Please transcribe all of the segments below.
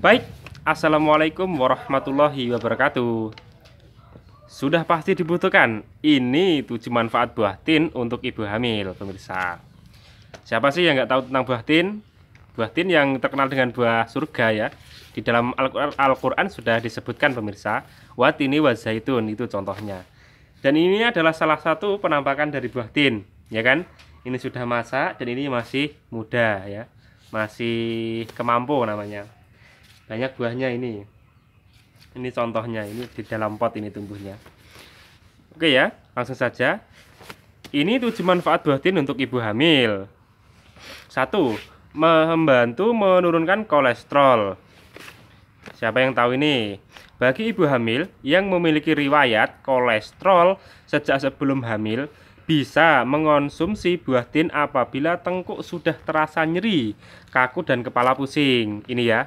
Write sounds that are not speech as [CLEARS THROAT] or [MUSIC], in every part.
Baik, Assalamualaikum warahmatullahi wabarakatuh Sudah pasti dibutuhkan Ini tujuh manfaat buah tin untuk ibu hamil pemirsa Siapa sih yang nggak tahu tentang buah tin? Buah tin yang terkenal dengan buah surga ya Di dalam Al-Quran sudah disebutkan pemirsa Watini, ini wa zaitun itu contohnya Dan ini adalah salah satu penampakan dari buah tin Ya kan? Ini sudah masak dan ini masih muda ya Masih kemampu namanya banyak buahnya ini ini contohnya ini di dalam pot ini tumbuhnya oke ya langsung saja ini tujuh manfaat buah tin untuk ibu hamil satu membantu menurunkan kolesterol siapa yang tahu ini bagi ibu hamil yang memiliki riwayat kolesterol sejak sebelum hamil bisa mengonsumsi buah tin apabila tengkuk sudah terasa nyeri, kaku dan kepala pusing. Ini ya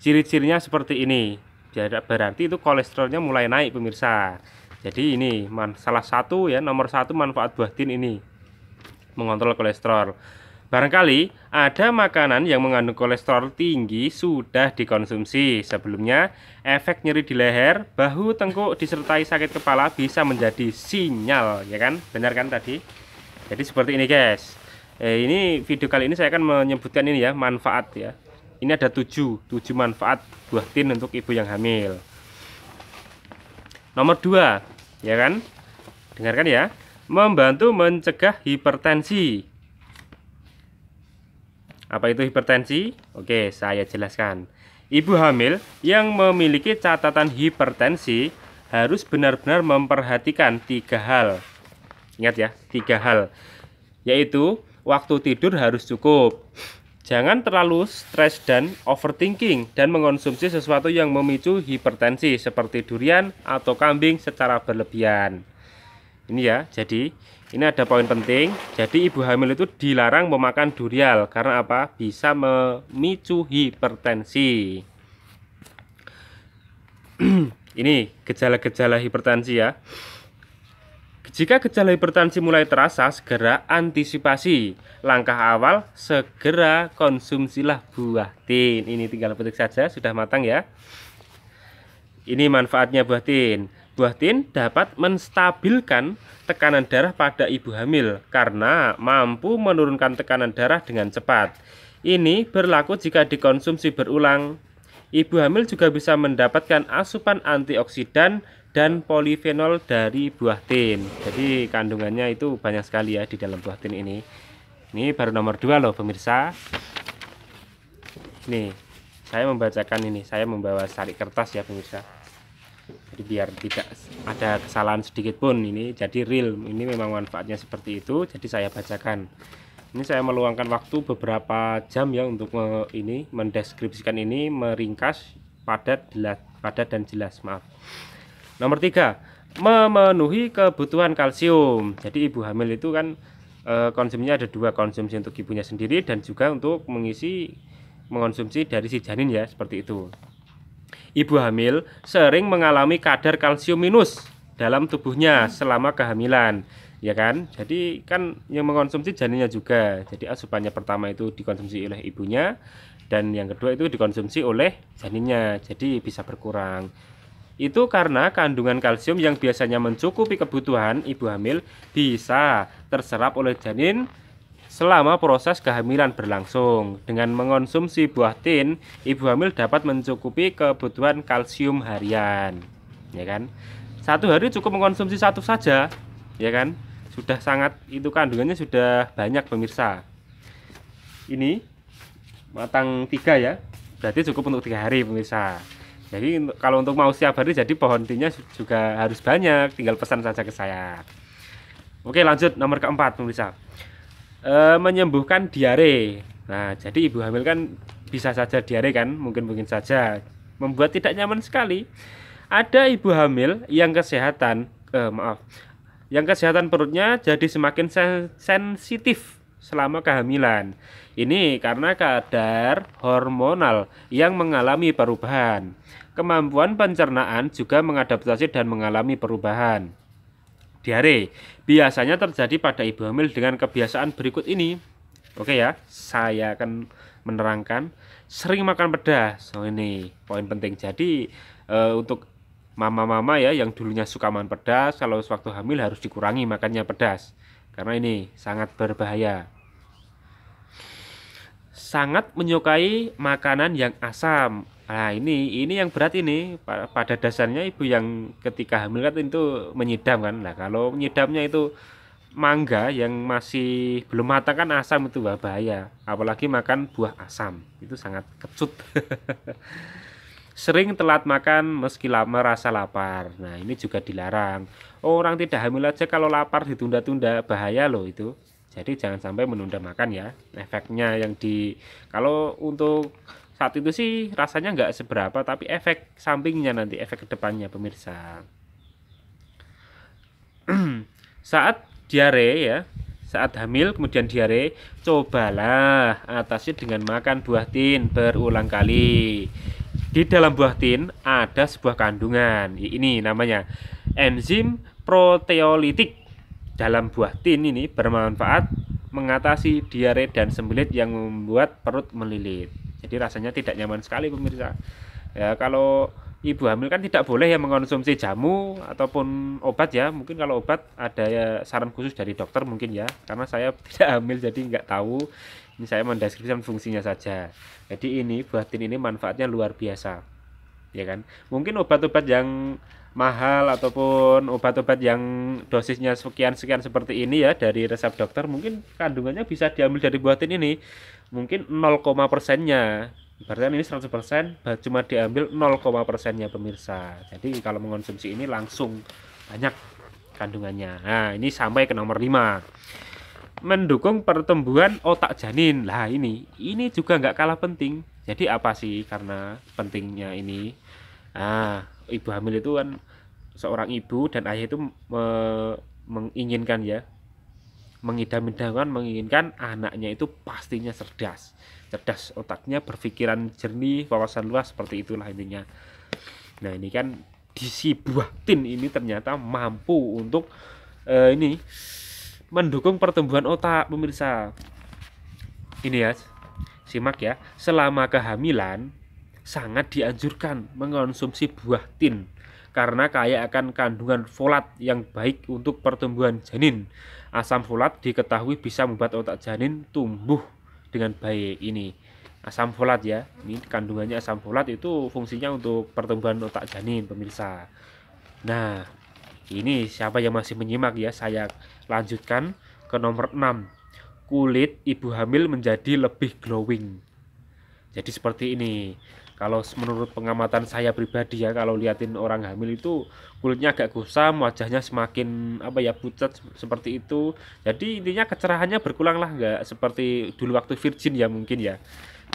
ciri-cirinya seperti ini berarti itu kolesterolnya mulai naik pemirsa jadi ini man, salah satu ya nomor satu manfaat buah tin ini mengontrol kolesterol barangkali ada makanan yang mengandung kolesterol tinggi sudah dikonsumsi sebelumnya efek nyeri di leher bahu tengkuk disertai sakit kepala bisa menjadi sinyal ya kan benar kan tadi jadi seperti ini guys eh, ini video kali ini saya akan menyebutkan ini ya manfaat ya ini ada 7 7 manfaat buah tin untuk ibu yang hamil nomor dua, ya kan dengarkan ya membantu mencegah hipertensi apa itu hipertensi? Oke saya jelaskan Ibu hamil yang memiliki catatan hipertensi harus benar-benar memperhatikan tiga hal Ingat ya, tiga hal Yaitu waktu tidur harus cukup Jangan terlalu stres dan overthinking dan mengonsumsi sesuatu yang memicu hipertensi seperti durian atau kambing secara berlebihan. Ini ya, jadi ini ada poin penting. Jadi ibu hamil itu dilarang memakan durian karena apa? Bisa memicu hipertensi. [CLEARS THROAT] ini gejala-gejala hipertensi ya. Jika gejala hipertensi mulai terasa, segera antisipasi. Langkah awal, segera konsumsilah buah tin. Ini tinggal petik saja, sudah matang ya. Ini manfaatnya buah tin. Buah tin dapat menstabilkan tekanan darah pada ibu hamil karena mampu menurunkan tekanan darah dengan cepat. Ini berlaku jika dikonsumsi berulang. Ibu hamil juga bisa mendapatkan asupan antioksidan dan polifenol dari buah tin. Jadi kandungannya itu banyak sekali ya di dalam buah tin ini. Ini baru nomor dua loh pemirsa. Ini saya membacakan ini. Saya membawa sari kertas ya pemirsa. Jadi biar tidak ada kesalahan sedikit pun ini. Jadi real, ini memang manfaatnya seperti itu. Jadi saya bacakan. Ini saya meluangkan waktu beberapa jam ya untuk me, ini mendeskripsikan ini meringkas padat padat dan jelas maaf Nomor tiga, memenuhi kebutuhan kalsium. Jadi ibu hamil itu kan e, konsumsinya ada dua, konsumsi untuk ibunya sendiri dan juga untuk mengisi mengonsumsi dari si janin ya, seperti itu. Ibu hamil sering mengalami kadar kalsium minus dalam tubuhnya selama kehamilan, ya kan? Jadi kan yang mengonsumsi janinnya juga. Jadi asupannya pertama itu dikonsumsi oleh ibunya dan yang kedua itu dikonsumsi oleh janinnya. Jadi bisa berkurang. Itu karena kandungan kalsium yang biasanya mencukupi kebutuhan ibu hamil bisa terserap oleh janin selama proses kehamilan berlangsung. Dengan mengonsumsi buah tin, ibu hamil dapat mencukupi kebutuhan kalsium harian. Ya kan? Satu hari cukup mengonsumsi satu saja, ya kan? Sudah sangat itu kandungannya sudah banyak pemirsa. Ini matang tiga ya, berarti cukup untuk tiga hari pemirsa. Jadi kalau untuk mau setiap hari jadi pohon tinya juga harus banyak. Tinggal pesan saja ke saya. Oke lanjut nomor keempat pemirsa. E, menyembuhkan diare. Nah jadi ibu hamil kan bisa saja diare kan mungkin mungkin saja membuat tidak nyaman sekali. Ada ibu hamil yang kesehatan eh, maaf yang kesehatan perutnya jadi semakin sen sensitif selama kehamilan. Ini karena kadar hormonal yang mengalami perubahan. Kemampuan pencernaan juga mengadaptasi dan mengalami perubahan. Diare biasanya terjadi pada ibu hamil dengan kebiasaan berikut ini. Oke ya, saya akan menerangkan sering makan pedas. So oh, ini poin penting. Jadi e, untuk mama-mama ya yang dulunya suka makan pedas, kalau waktu hamil harus dikurangi makannya pedas karena ini sangat berbahaya. Sangat menyukai makanan yang asam. Nah, ini ini yang berat ini. Pada dasarnya ibu yang ketika hamil kan itu menyidam kan. Nah, kalau menyidamnya itu mangga yang masih belum matang kan asam itu bahaya. Apalagi makan buah asam. Itu sangat kecut. [LAUGHS] Sering telat makan meski lama rasa lapar. Nah, ini juga dilarang. Oh, orang tidak hamil aja kalau lapar ditunda-tunda bahaya loh itu. Jadi jangan sampai menunda makan ya. Efeknya yang di kalau untuk saat itu sih rasanya nggak seberapa, tapi efek sampingnya nanti efek kedepannya pemirsa. [CLEARS THROAT] saat diare ya, saat hamil kemudian diare, cobalah atasi dengan makan buah tin berulang kali di dalam buah tin ada sebuah kandungan ini namanya enzim proteolitik dalam buah tin ini bermanfaat mengatasi diare dan sembelit yang membuat perut melilit jadi rasanya tidak nyaman sekali pemirsa ya kalau ibu hamil kan tidak boleh ya mengonsumsi jamu ataupun obat ya mungkin kalau obat ada ya saran khusus dari dokter mungkin ya karena saya [LAUGHS] tidak hamil jadi nggak tahu ini saya mendeskripsikan fungsinya saja jadi ini buah tin ini manfaatnya luar biasa ya kan mungkin obat-obat yang mahal ataupun obat-obat yang dosisnya sekian-sekian seperti ini ya dari resep dokter mungkin kandungannya bisa diambil dari buah tin ini mungkin 0, persennya berarti ini 100% cuma diambil 0, persennya pemirsa jadi kalau mengonsumsi ini langsung banyak kandungannya nah ini sampai ke nomor 5 mendukung pertumbuhan otak janin lah ini ini juga nggak kalah penting jadi apa sih karena pentingnya ini ah ibu hamil itu kan seorang ibu dan ayah itu me menginginkan ya mengidam-idamkan menginginkan anaknya itu pastinya cerdas cerdas otaknya berpikiran jernih wawasan luas seperti itulah intinya nah ini kan di si buah tin ini ternyata mampu untuk uh, ini mendukung pertumbuhan otak pemirsa ini ya simak ya selama kehamilan sangat dianjurkan mengonsumsi buah tin karena kaya akan kandungan folat yang baik untuk pertumbuhan janin asam folat diketahui bisa membuat otak janin tumbuh dengan baik ini asam folat ya ini kandungannya asam folat itu fungsinya untuk pertumbuhan otak janin pemirsa nah ini siapa yang masih menyimak ya, saya lanjutkan ke nomor 6. Kulit ibu hamil menjadi lebih glowing. Jadi seperti ini. Kalau menurut pengamatan saya pribadi ya, kalau liatin orang hamil itu kulitnya agak kusam, wajahnya semakin apa ya pucat seperti itu. Jadi intinya kecerahannya berkurang lah, nggak seperti dulu waktu virgin ya mungkin ya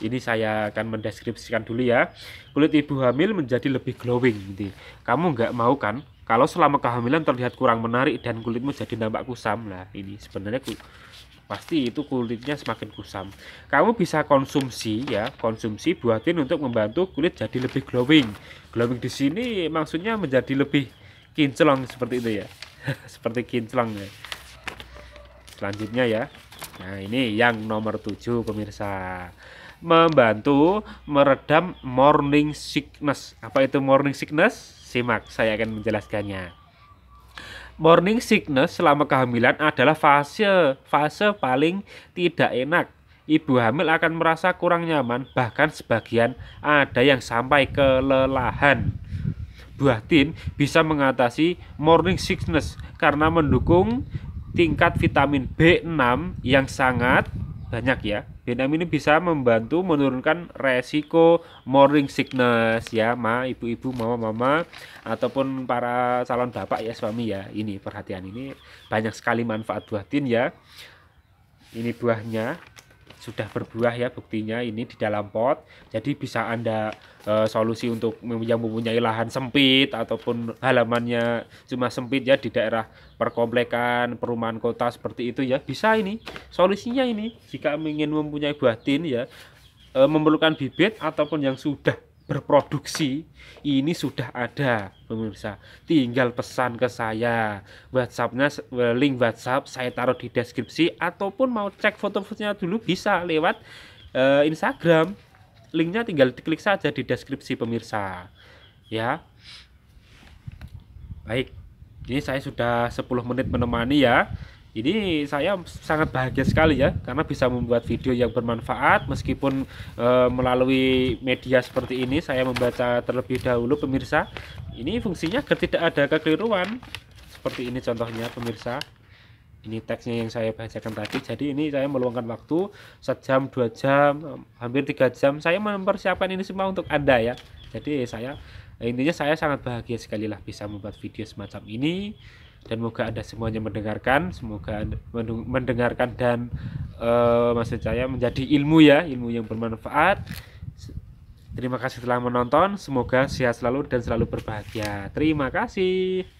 ini saya akan mendeskripsikan dulu ya kulit ibu hamil menjadi lebih glowing gitu kamu nggak mau kan kalau selama kehamilan terlihat kurang menarik dan kulitmu jadi nampak kusam lah ini sebenarnya pasti itu kulitnya semakin kusam. Kamu bisa konsumsi ya, konsumsi buatin untuk membantu kulit jadi lebih glowing. Glowing di sini maksudnya menjadi lebih kinclong seperti itu ya. [LAUGHS] seperti kinclong ya. Selanjutnya ya. Nah, ini yang nomor 7 pemirsa membantu meredam morning sickness. Apa itu morning sickness? Simak, saya akan menjelaskannya. Morning sickness selama kehamilan adalah fase fase paling tidak enak. Ibu hamil akan merasa kurang nyaman, bahkan sebagian ada yang sampai kelelahan. Buah tin bisa mengatasi morning sickness karena mendukung tingkat vitamin B6 yang sangat banyak ya. Vitamin ini bisa membantu menurunkan resiko morning sickness ya, ma, ibu-ibu, mama-mama ataupun para calon bapak ya, suami ya. Ini perhatian ini banyak sekali manfaat buah tin ya. Ini buahnya sudah berbuah ya buktinya ini di dalam pot jadi bisa anda e, solusi untuk yang mempunyai lahan sempit ataupun halamannya cuma sempit ya di daerah perkomplekan perumahan kota seperti itu ya bisa ini solusinya ini jika ingin mempunyai buah tin ya e, memerlukan bibit ataupun yang sudah berproduksi ini sudah ada pemirsa tinggal pesan ke saya whatsappnya e, link whatsapp saya taruh di deskripsi ataupun mau cek foto-fotonya dulu bisa lewat uh, instagram linknya tinggal diklik saja di deskripsi pemirsa ya baik ini saya sudah 10 menit menemani ya ini saya sangat bahagia sekali ya karena bisa membuat video yang bermanfaat meskipun e, melalui media seperti ini saya membaca terlebih dahulu pemirsa ini fungsinya agar tidak ada kekeliruan seperti ini contohnya pemirsa ini teksnya yang saya bacakan tadi jadi ini saya meluangkan waktu sejam dua jam hampir tiga jam saya mempersiapkan ini semua untuk anda ya jadi saya intinya saya sangat bahagia sekali lah bisa membuat video semacam ini dan semoga ada semuanya mendengarkan, semoga mendengarkan dan uh, eh, maksud saya menjadi ilmu ya, ilmu yang bermanfaat. Terima kasih telah menonton, semoga sehat selalu dan selalu berbahagia. Terima kasih.